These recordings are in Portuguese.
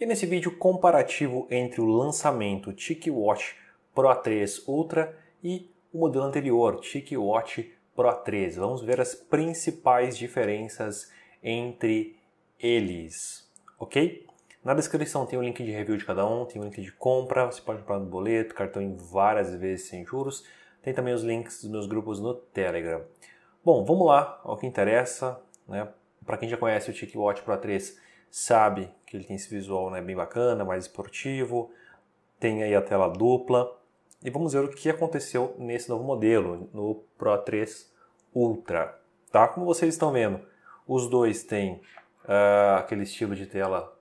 E nesse vídeo comparativo entre o lançamento TicWatch Pro 3 Ultra e o modelo anterior, TicWatch Pro 3. Vamos ver as principais diferenças entre eles, ok? Na descrição tem o link de review de cada um, tem o link de compra, você pode comprar no boleto, cartão em várias vezes sem juros. Tem também os links dos meus grupos no Telegram. Bom, vamos lá ao que interessa. Né? Para quem já conhece o TicWatch Pro 3, sabe que ele tem esse visual né, bem bacana, mais esportivo, tem aí a tela dupla. E vamos ver o que aconteceu nesse novo modelo, no Pro 3 Ultra. Tá? Como vocês estão vendo, os dois têm uh, aquele estilo de tela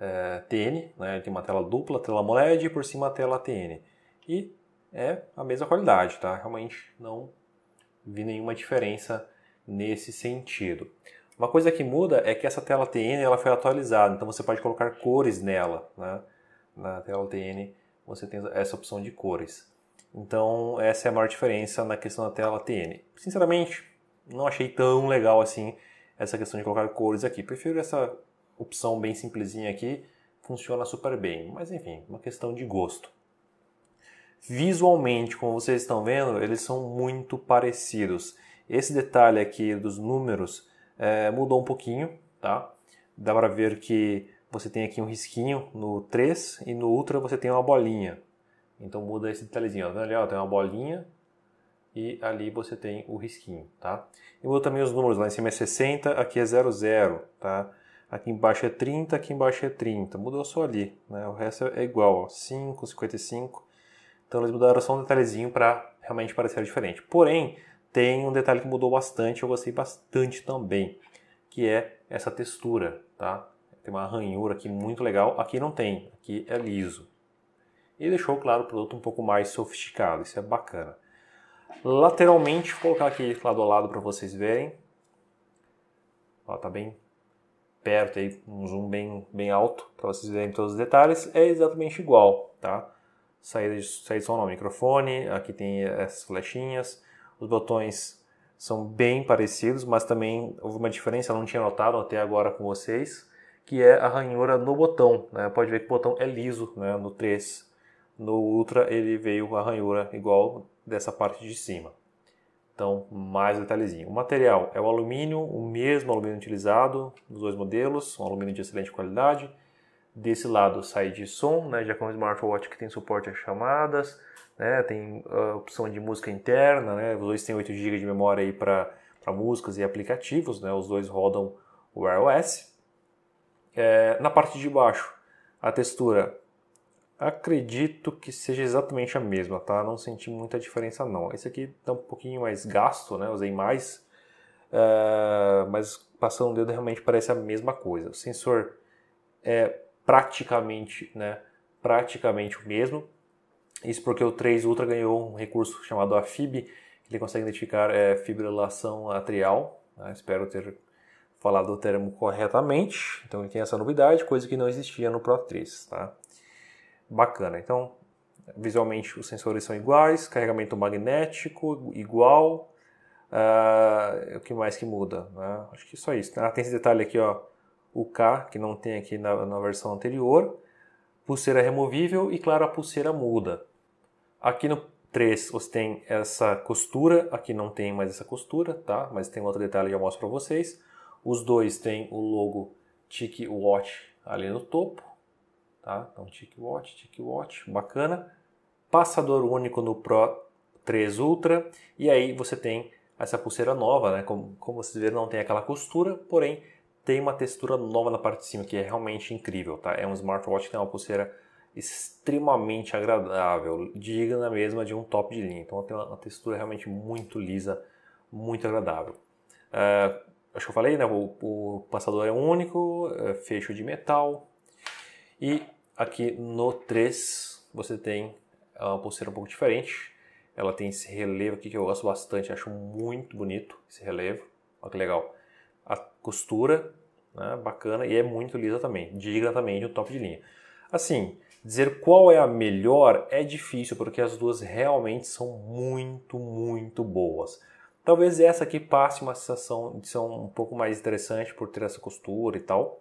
uh, eh, TN, né? tem uma tela dupla, tela AMOLED e por cima a tela TN. E é a mesma qualidade, tá? Realmente não vi nenhuma diferença nesse sentido. Uma coisa que muda é que essa tela TN ela foi atualizada, então você pode colocar cores nela. Né? Na tela TN você tem essa opção de cores. Então essa é a maior diferença na questão da tela TN. Sinceramente, não achei tão legal assim essa questão de colocar cores aqui. Prefiro essa opção bem simplesinha aqui, funciona super bem. Mas enfim, uma questão de gosto. Visualmente, como vocês estão vendo, eles são muito parecidos. Esse detalhe aqui dos números é, mudou um pouquinho, tá? Dá para ver que você tem aqui um risquinho no 3 e no Ultra você tem uma bolinha. Então muda esse detalhezinho, ó. Tá ali ó, tem uma bolinha e ali você tem o risquinho, tá? E muda também os números, lá em cima é 60, aqui é 00, tá? Aqui embaixo é 30, aqui embaixo é 30. Mudou só ali, né? O resto é igual, ó, 5, 55. Então eles mudaram só um detalhezinho para realmente parecer diferente. Porém, tem um detalhe que mudou bastante, eu gostei bastante também, que é essa textura, tá? Tem uma ranhura aqui muito legal, aqui não tem, aqui é liso. E deixou, claro, o produto um pouco mais sofisticado, isso é bacana. Lateralmente, vou colocar aqui lado a lado para vocês verem. Ó, tá bem perto aí, um zoom bem, bem alto para vocês verem todos os detalhes. É exatamente igual, tá? Saída de, saída de som não, microfone, aqui tem essas flechinhas os botões são bem parecidos, mas também houve uma diferença, eu não tinha notado até agora com vocês, que é a ranhura no botão. Né? Pode ver que o botão é liso né? no 3. No Ultra ele veio a ranhura igual dessa parte de cima. Então, mais detalhezinho. O material é o alumínio, o mesmo alumínio utilizado nos dois modelos, um alumínio de excelente qualidade desse lado sai de som, né, já com o smartwatch que tem suporte a chamadas, né, tem a ah, opção de música interna, né, os dois têm 8 GB de memória aí para músicas e aplicativos, né, os dois rodam o iOS. É, na parte de baixo, a textura acredito que seja exatamente a mesma, tá? Não senti muita diferença não. Esse aqui está um pouquinho mais gasto, né? Usei mais, ah, mas passando o dedo realmente parece a mesma coisa. O sensor é praticamente, né, praticamente o mesmo. Isso porque o 3 Ultra ganhou um recurso chamado AFib, que ele consegue identificar é, fibrilação atrial. Né? Espero ter falado o termo corretamente. Então ele tem essa novidade, coisa que não existia no Pro 3. Tá? Bacana. Então, visualmente os sensores são iguais, carregamento magnético igual. Uh, o que mais que muda? Né? Acho que só isso. Ah, tem esse detalhe aqui, ó o K, que não tem aqui na, na versão anterior, pulseira removível e, claro, a pulseira muda. Aqui no 3 você tem essa costura, aqui não tem mais essa costura, tá? Mas tem outro detalhe que eu mostro para vocês. Os dois tem o logo Tic Watch ali no topo, tá? Então Tic Watch, Tic Watch, bacana. Passador único no Pro 3 Ultra e aí você tem essa pulseira nova, né? Como, como vocês viram, não tem aquela costura, porém tem uma textura nova na parte de cima que é realmente incrível, tá? É um smartwatch que tem uma pulseira extremamente agradável, digna mesmo de um top de linha. Então tem uma textura realmente muito lisa, muito agradável. É, acho que eu falei, né? O, o passador é único, é fecho de metal. E aqui no 3 você tem é, uma pulseira um pouco diferente. Ela tem esse relevo aqui que eu gosto bastante, acho muito bonito esse relevo. Olha que legal. A costura né? bacana e é muito lisa também, digna também de um top de linha. Assim, dizer qual é a melhor é difícil porque as duas realmente são muito, muito boas. Talvez essa aqui passe uma sensação de ser um pouco mais interessante por ter essa costura e tal.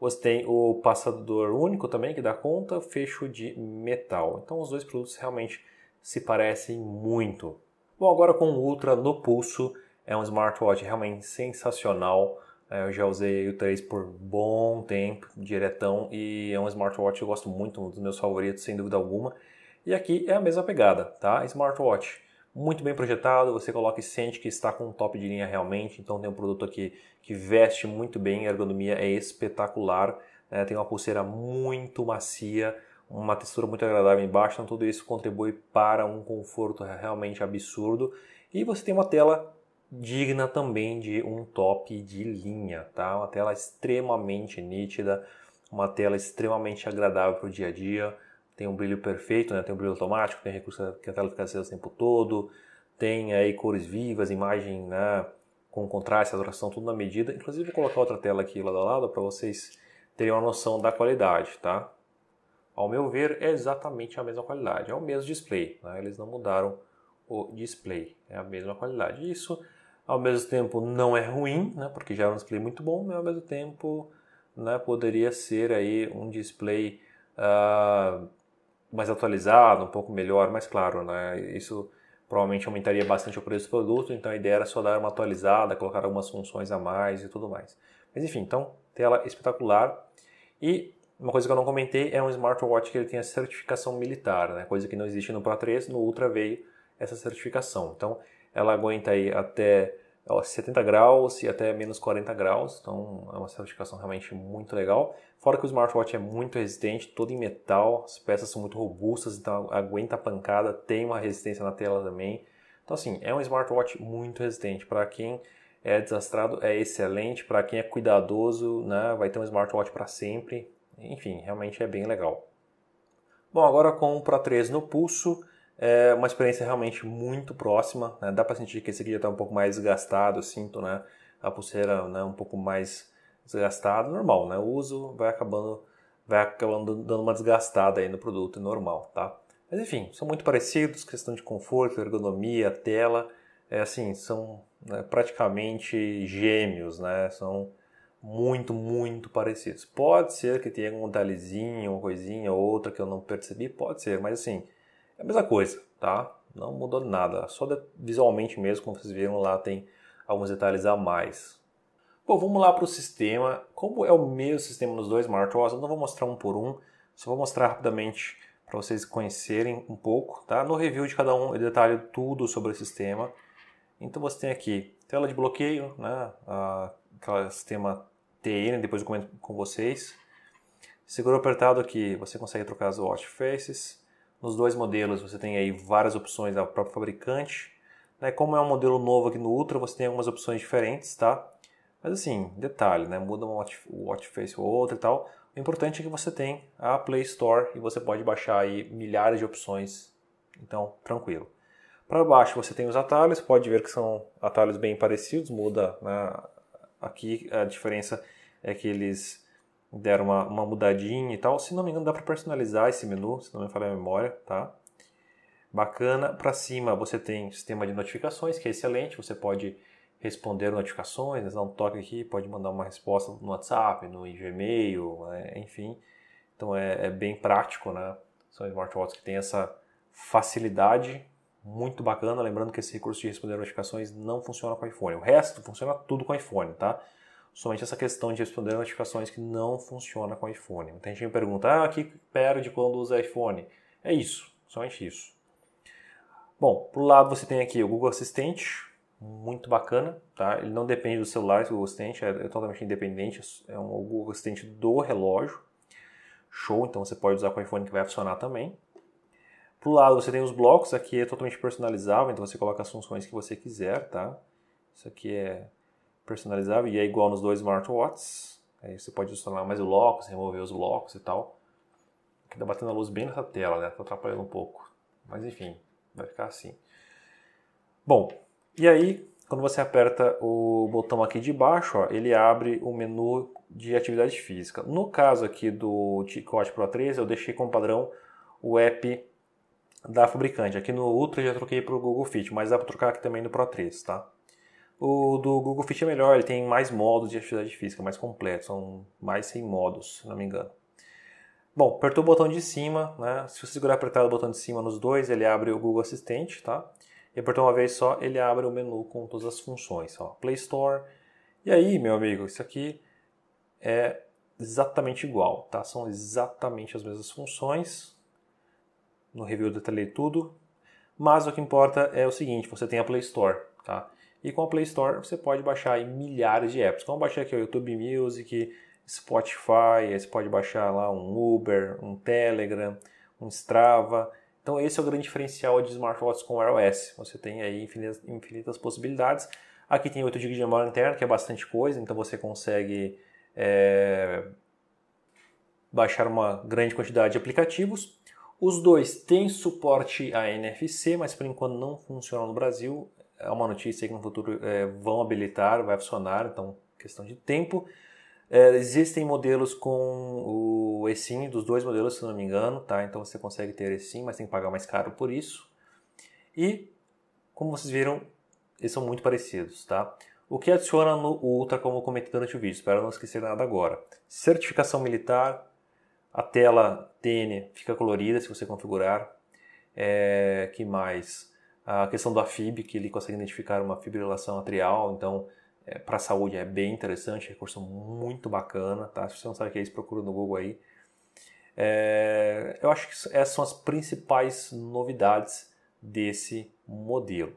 Você tem o passador único também que dá conta, fecho de metal. Então os dois produtos realmente se parecem muito. Bom, agora com o Ultra no pulso, é um smartwatch realmente sensacional. É, eu já usei o 3 por bom tempo, diretão, e é um smartwatch que eu gosto muito, um dos meus favoritos, sem dúvida alguma. E aqui é a mesma pegada, tá? Smartwatch muito bem projetado, você coloca e sente que está com um top de linha realmente, então tem um produto aqui que veste muito bem, a ergonomia é espetacular, né? tem uma pulseira muito macia, uma textura muito agradável embaixo, então tudo isso contribui para um conforto realmente absurdo. E você tem uma tela digna também de um top de linha, tá? Uma tela extremamente nítida, uma tela extremamente agradável para o dia a dia, tem um brilho perfeito, né? Tem um brilho automático, tem recurso que a tela fica acesa o tempo todo, tem aí cores vivas, imagem, né? Com contraste, saturação, tudo na medida. Inclusive vou colocar outra tela aqui lado a lado para vocês terem uma noção da qualidade, tá? Ao meu ver, é exatamente a mesma qualidade, é o mesmo display, né? eles não mudaram o display, é a mesma qualidade. Isso ao mesmo tempo não é ruim, né, porque já é um display muito bom, mas ao mesmo tempo né, poderia ser aí um display uh, mais atualizado, um pouco melhor, mais claro. Né, isso provavelmente aumentaria bastante o preço do produto, então a ideia era só dar uma atualizada, colocar algumas funções a mais e tudo mais. Mas enfim, então tela espetacular. E uma coisa que eu não comentei é um smartwatch que ele tem a certificação militar, né? coisa que não existe no Pro 3, no Ultra veio essa certificação. Então ela aguenta aí até ó, 70 graus e até menos 40 graus, então é uma certificação realmente muito legal. Fora que o smartwatch é muito resistente, todo em metal, as peças são muito robustas, então aguenta a pancada, tem uma resistência na tela também. Então assim, é um smartwatch muito resistente para quem é desastrado, é excelente para quem é cuidadoso, né? Vai ter um smartwatch para sempre. Enfim, realmente é bem legal. Bom, agora com o Pro 3 no pulso, é uma experiência realmente muito próxima, né? dá para sentir que esse aqui já está um pouco mais desgastado, sinto, né? A pulseira né, um pouco mais desgastada, normal, né? O uso vai acabando, vai acabando dando uma desgastada aí no produto, é normal, tá? Mas enfim, são muito parecidos, questão de conforto, ergonomia, tela, é assim, são né, praticamente gêmeos, né? São muito, muito parecidos. Pode ser que tenha algum detalhezinho, uma coisinha ou outra que eu não percebi, pode ser, mas assim, é a mesma coisa, tá? Não mudou nada, só visualmente mesmo, como vocês viram lá, tem alguns detalhes a mais. Bom, vamos lá para o sistema. Como é o mesmo sistema nos dois smartwatches, eu não vou mostrar um por um, só vou mostrar rapidamente para vocês conhecerem um pouco, tá? No review de cada um eu detalho tudo sobre o sistema. Então você tem aqui tela de bloqueio, né? Aquela sistema TN, depois eu comento com vocês. Segura apertado aqui, você consegue trocar as watch faces. Nos dois modelos você tem aí várias opções da própria fabricante. Né? Como é um modelo novo aqui no Ultra, você tem algumas opções diferentes, tá? Mas assim, detalhe, né? Muda um watch, watch face ou outro e tal. O importante é que você tem a Play Store e você pode baixar aí milhares de opções. Então, tranquilo. Para baixo você tem os atalhos, pode ver que são atalhos bem parecidos, muda né? aqui a diferença é que eles deram uma, uma mudadinha e tal. Se não me engano, dá para personalizar esse menu, se não me falha a memória, tá? Bacana. Para cima você tem sistema de notificações, que é excelente. Você pode responder notificações, né? dar um toque aqui, pode mandar uma resposta no WhatsApp, no Gmail, né? enfim. Então é, é, bem prático, né? São smartwatches que tem essa facilidade muito bacana. Lembrando que esse recurso de responder notificações não funciona com iPhone. O resto funciona tudo com iPhone, tá? somente essa questão de responder notificações que não funciona com iPhone. Tem gente me pergunta, ah, que perde quando usa iPhone? É isso, somente isso. Bom, por lado você tem aqui o Google Assistente, muito bacana, tá? Ele não depende do celular, o Google Assistente é, é totalmente independente, é, é um Google Assistente do relógio. Show, então você pode usar com o iPhone que vai funcionar também. Pro lado você tem os blocos, aqui é totalmente personalizável, então você coloca as funções que você quiser, tá? Isso aqui é personalizável e é igual nos dois smartwatches. Aí você pode adicionar mais locos, remover os locos e tal. Aqui tá batendo a luz bem nessa tela, né? Tá atrapalhando um pouco. Mas enfim, vai ficar assim. Bom, e aí quando você aperta o botão aqui de baixo, ó, ele abre o menu de atividade física. No caso aqui do Watch Pro 3, eu deixei como padrão o app da fabricante. Aqui no Ultra eu já troquei para o Google Fit, mas dá para trocar aqui também no Pro 3, tá? O do Google Fit é melhor, ele tem mais modos de atividade física, mais completo, são mais 100 modos, se não me engano. Bom, apertou o botão de cima, né? Se você segurar apertado o botão de cima nos dois, ele abre o Google Assistente, tá? E apertou uma vez só, ele abre o menu com todas as funções, ó, Play Store. E aí, meu amigo, isso aqui é exatamente igual, tá? São exatamente as mesmas funções. No review eu detalhei tudo, mas o que importa é o seguinte, você tem a Play Store, tá? E com a Play Store você pode baixar milhares de apps. Como baixar baixei aqui o YouTube Music, Spotify, aí você pode baixar lá um Uber, um Telegram, um Strava. Então esse é o grande diferencial de smartwatches com iOS, Você tem aí infinitas, infinitas Aqui tem 8 GB de memória interna, que é bastante coisa, então você consegue é, baixar uma grande quantidade de aplicativos. Os dois têm suporte a NFC, mas por enquanto não funciona no Brasil é uma notícia que no futuro é, vão habilitar, vai funcionar, então questão de tempo. É, existem modelos com o eSIM, dos dois modelos, se não me engano, tá? Então você consegue ter eSIM, mas tem que pagar mais caro por isso. E, como vocês viram, eles são muito parecidos, tá? O que adiciona no Ultra, como eu comentei durante o vídeo, espero não esquecer nada agora. Certificação militar, a tela TN fica colorida se você configurar. É, que mais? A questão do Afib que ele consegue identificar uma fibrilação atrial, então é, para a saúde é bem interessante, recurso muito bacana, tá? Se você não sabe o que é isso, procura no Google aí. É, eu acho que essas são as principais novidades desse modelo.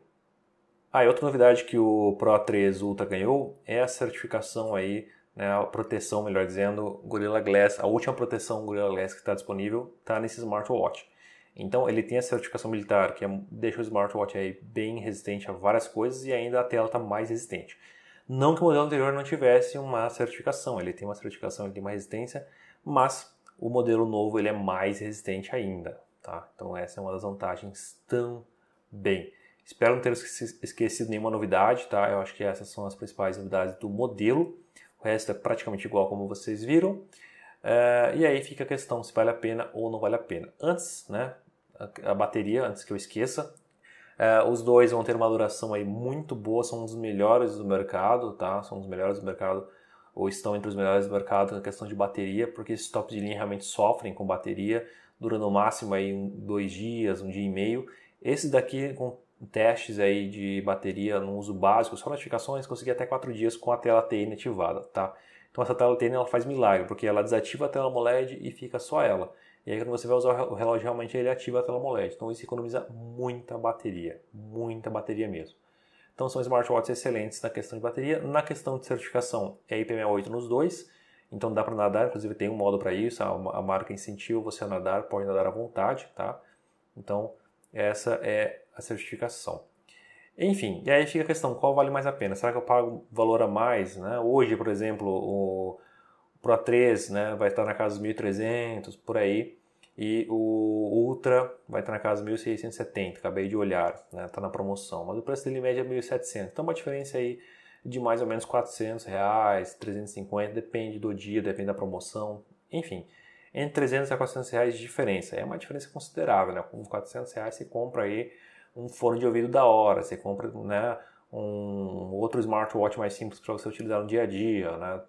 Ah, e outra novidade que o Pro 3 Ultra ganhou é a certificação aí, né, a proteção, melhor dizendo, Gorilla Glass, a última proteção Gorilla Glass que está disponível, está nesse smartwatch. Então ele tem a certificação militar, que é, deixa o smartwatch aí bem resistente a várias coisas e ainda a tela está mais resistente. Não que o modelo anterior não tivesse uma certificação, ele tem uma certificação, ele tem uma resistência, mas o modelo novo ele é mais resistente ainda, tá? Então essa é uma das vantagens também. Espero não ter esquecido nenhuma novidade, tá? Eu acho que essas são as principais novidades do modelo. O resto é praticamente igual como vocês viram. É, e aí fica a questão se vale a pena ou não vale a pena. Antes, né, a bateria, antes que eu esqueça. É, os dois vão ter uma duração aí muito boa, são os melhores do mercado, tá? São os melhores do mercado, ou estão entre os melhores do mercado na questão de bateria, porque esses tops de linha realmente sofrem com bateria, dura no máximo aí dois dias, um dia e meio. Esse daqui com testes aí de bateria no uso básico, só notificações, consegui até quatro dias com a tela TN ativada, tá? Então essa tela TN ela faz milagre, porque ela desativa a tela AMOLED e fica só ela. E aí quando você vai usar o relógio realmente ele ativa a tela AMOLED. Então isso economiza muita bateria, muita bateria mesmo. Então são smartwatches excelentes na questão de bateria. Na questão de certificação é IP68 nos dois, então dá para nadar, inclusive tem um modo para isso, a, marca incentiva você a nadar, pode nadar à vontade, tá? Então essa é a certificação. Enfim, e aí fica a questão, qual vale mais a pena? Será que eu pago valor a mais, né? Hoje, por exemplo, o Pro A3 né, vai estar na casa dos 1.300, por aí. E o Ultra vai estar na casa dos 1.670, acabei de olhar, está né, na promoção. Mas o preço dele em média é 1.700, então uma diferença aí de mais ou menos 400 reais, 350, depende do dia, depende da promoção, enfim. Entre 300 a 400 reais de diferença. É uma diferença considerável, né? Com 400 reais você compra aí um fone de ouvido da hora, você compra né, um outro smartwatch mais simples para você utilizar no dia a dia, né?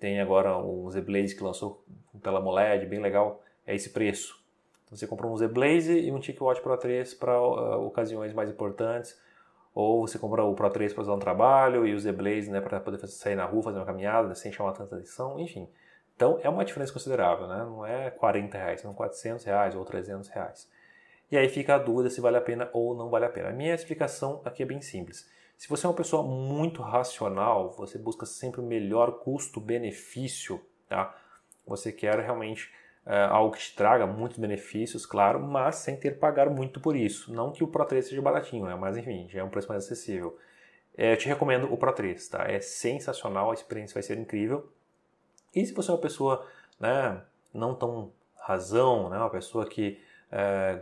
Tem agora um Z-Blaze que lançou um tela bem legal, é esse preço. Então você compra um Z-Blaze e um TicWatch Pro 3 para uh, ah, ocasiões mais importantes, ou você compra o Pro 3 para usar um trabalho e o Z-Blaze né, para poder sair na rua, fazer uma caminhada né, sem chamar tanta atenção, enfim. Então é uma diferença considerável, né? não é 40 reais, são 400 reais ou 300 reais. E aí fica a dúvida se vale a pena ou não vale a pena. A minha explicação aqui é bem simples. Se você é uma pessoa muito racional, você busca sempre o melhor custo-benefício, tá? Você quer realmente é, algo que te traga muitos benefícios, claro, mas sem ter que pagar muito por isso. Não que o Pro 3 seja baratinho, né? mas enfim, já é um preço mais acessível. É, eu te recomendo o Pro 3, tá? É sensacional, a experiência vai ser incrível. E se você é uma pessoa né, não tão razão, né, uma pessoa que é,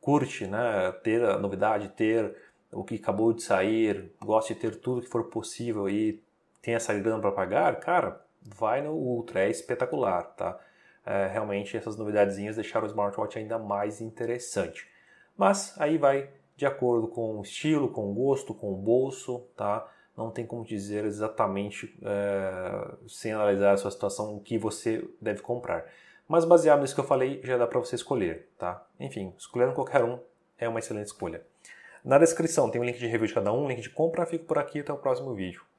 curte né, ter a novidade, ter o que acabou de sair, gosta de ter tudo que for possível e tem essa grana para pagar, cara, vai no Ultra, é espetacular, tá? É, realmente essas novidadezinhas deixaram o smartwatch ainda mais interessante. Mas aí vai de acordo com o estilo, com o gosto, com o bolso, tá? Não tem como dizer exatamente, é, sem analisar a sua situação, o que você deve comprar. Mas baseado nisso que eu falei, já dá para você escolher, tá? Enfim, escolhendo qualquer um é uma excelente escolha. Na descrição tem o um link de review de cada um, link de compra. Fico por aqui até o próximo vídeo.